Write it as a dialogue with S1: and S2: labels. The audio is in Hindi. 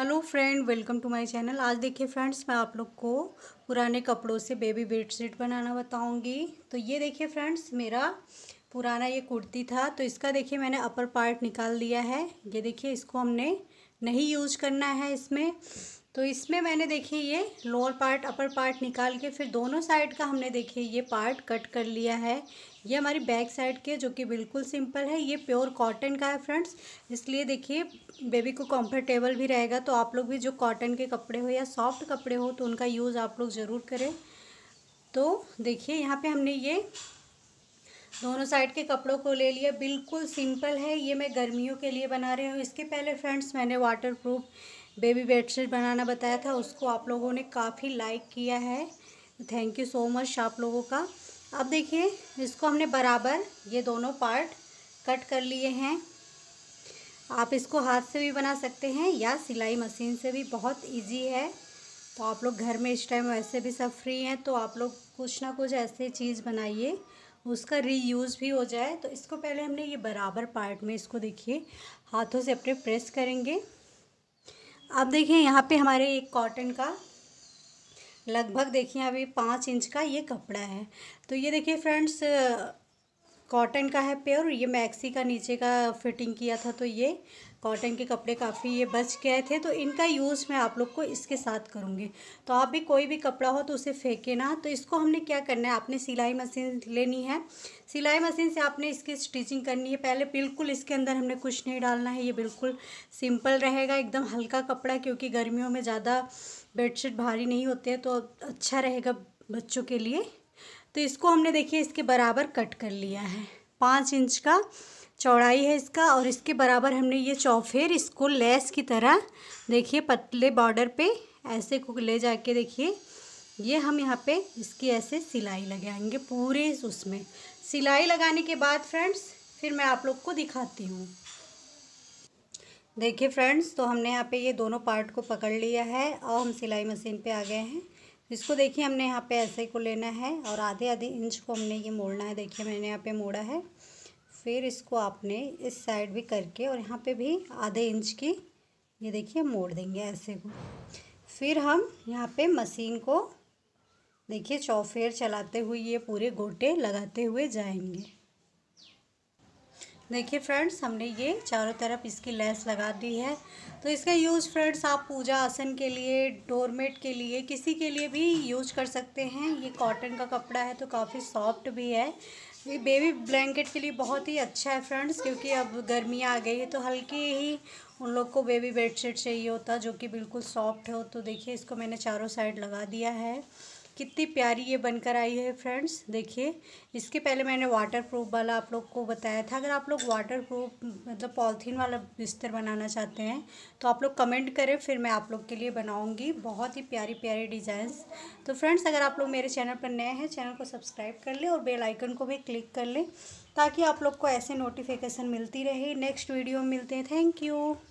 S1: hello friend welcome to my channel आज देखिए फ्रेंड्स मैं आप लोग को पुराने कपड़ों से बेबी बेडशीट बनाना बताऊंगी तो ये देखिए फ्रेंड्स मेरा पुराना ये कुर्ती था तो इसका देखिए मैंने अपर पार्ट निकाल दिया है ये देखिए इसको हमने नहीं यूज करना है इसमें तो इसमें मैंने देखिए ये लोअर पार्ट अपर पार्ट निकाल के फिर दोनों साइड का हमने देखिए ये पार्ट कट कर लिया है ये हमारी बैक साइड के जो कि बिल्कुल सिंपल है ये प्योर कॉटन का है फ्रेंड्स इसलिए देखिए बेबी को कंफर्टेबल भी रहेगा तो आप लोग भी जो कॉटन के कपड़े हो या सॉफ्ट कपड़े हो तो उनका यूज़ आप लोग ज़रूर करें तो देखिए यहाँ पर हमने ये दोनों साइड के कपड़ों को ले लिया बिल्कुल सिंपल है ये मैं गर्मियों के लिए बना रही हूँ इसके पहले फ्रेंड्स मैंने वाटर प्रूफ बेबी बेडशीट बनाना बताया था उसको आप लोगों ने काफ़ी लाइक किया है थैंक यू सो मच आप लोगों का अब देखिए इसको हमने बराबर ये दोनों पार्ट कट कर लिए हैं आप इसको हाथ से भी बना सकते हैं या सिलाई मशीन से भी बहुत इजी है तो आप लोग घर में इस टाइम वैसे भी सब फ्री हैं तो आप लोग कुछ ना कुछ ऐसे चीज़ बनाइए उसका रीयूज़ भी हो जाए तो इसको पहले हमने ये बराबर पार्ट में इसको देखिए हाथों से अपने प्रेस करेंगे अब देखिए यहाँ पे हमारे एक कॉटन का लगभग देखिए अभी पाँच इंच का ये कपड़ा है तो ये देखिए फ्रेंड्स कॉटन का है प्योर ये मैक्सी का नीचे का फिटिंग किया था तो ये कॉटन के कपड़े काफ़ी ये बच गए थे तो इनका यूज़ मैं आप लोग को इसके साथ करूँगी तो आप भी कोई भी कपड़ा हो तो उसे फेंके ना तो इसको हमने क्या करना है आपने सिलाई मशीन लेनी है सिलाई मशीन से आपने इसकी स्टिचिंग करनी है पहले बिल्कुल इसके अंदर हमने कुछ नहीं डालना है ये बिल्कुल सिंपल रहेगा एकदम हल्का कपड़ा क्योंकि गर्मियों में ज़्यादा बेडशीट भारी नहीं होते हैं तो अच्छा रहेगा बच्चों के लिए तो इसको हमने देखिए इसके बराबर कट कर लिया है पाँच इंच का चौड़ाई है इसका और इसके बराबर हमने ये चौफेर इसको लेस की तरह देखिए पतले बॉर्डर पे ऐसे को ले जाके देखिए ये हम यहाँ पे इसकी ऐसे सिलाई लगाएंगे पूरे उसमें सिलाई लगाने के बाद फ्रेंड्स फिर मैं आप लोग को दिखाती हूँ देखिए फ्रेंड्स तो हमने यहाँ पे ये दोनों पार्ट को पकड़ लिया है और हम सिलाई मशीन पे आ गए हैं इसको देखिए हमने यहाँ पे ऐसे को लेना है और आधे आधे इंच को हमने ये मोड़ना है देखिए मैंने यहाँ पे मोड़ा है फिर इसको आपने इस साइड भी करके और यहाँ पे भी आधे इंच की ये देखिए मोड़ देंगे ऐसे को फिर हम यहाँ पे मशीन को देखिए चौफेर चलाते हुए ये पूरे गोटे लगाते हुए जाएंगे देखिए फ्रेंड्स हमने ये चारों तरफ इसकी लेस लगा दी है तो इसका यूज़ फ्रेंड्स आप पूजा आसन के लिए डोरमेट के लिए किसी के लिए भी यूज कर सकते हैं ये कॉटन का कपड़ा है तो काफ़ी सॉफ्ट भी है ये बेबी ब्लैंकेट के लिए बहुत ही अच्छा है फ्रेंड्स क्योंकि अब गर्मी आ गई है तो हल्की ही उन लोग को बेबी बेडशीट चाहिए होता जो कि बिल्कुल सॉफ्ट हो तो देखिए इसको मैंने चारों साइड लगा दिया है कितनी प्यारी ये बनकर आई है फ्रेंड्स देखिए इसके पहले मैंने वाटर प्रूफ वाला आप लोग को बताया था अगर आप लोग वाटर प्रूफ मतलब पॉलिथीन वाला बिस्तर बनाना चाहते हैं तो आप लोग कमेंट करें फिर मैं आप लोग के लिए बनाऊँगी बहुत ही प्यारी प्यारी डिज़ाइंस तो फ्रेंड्स अगर आप लोग मेरे चैनल पर नए हैं चैनल को सब्सक्राइब कर लें और बेलाइकन को भी क्लिक कर लें ताकि आप लोग को ऐसे नोटिफिकेशन मिलती रहे नेक्स्ट वीडियो मिलते हैं थैंक यू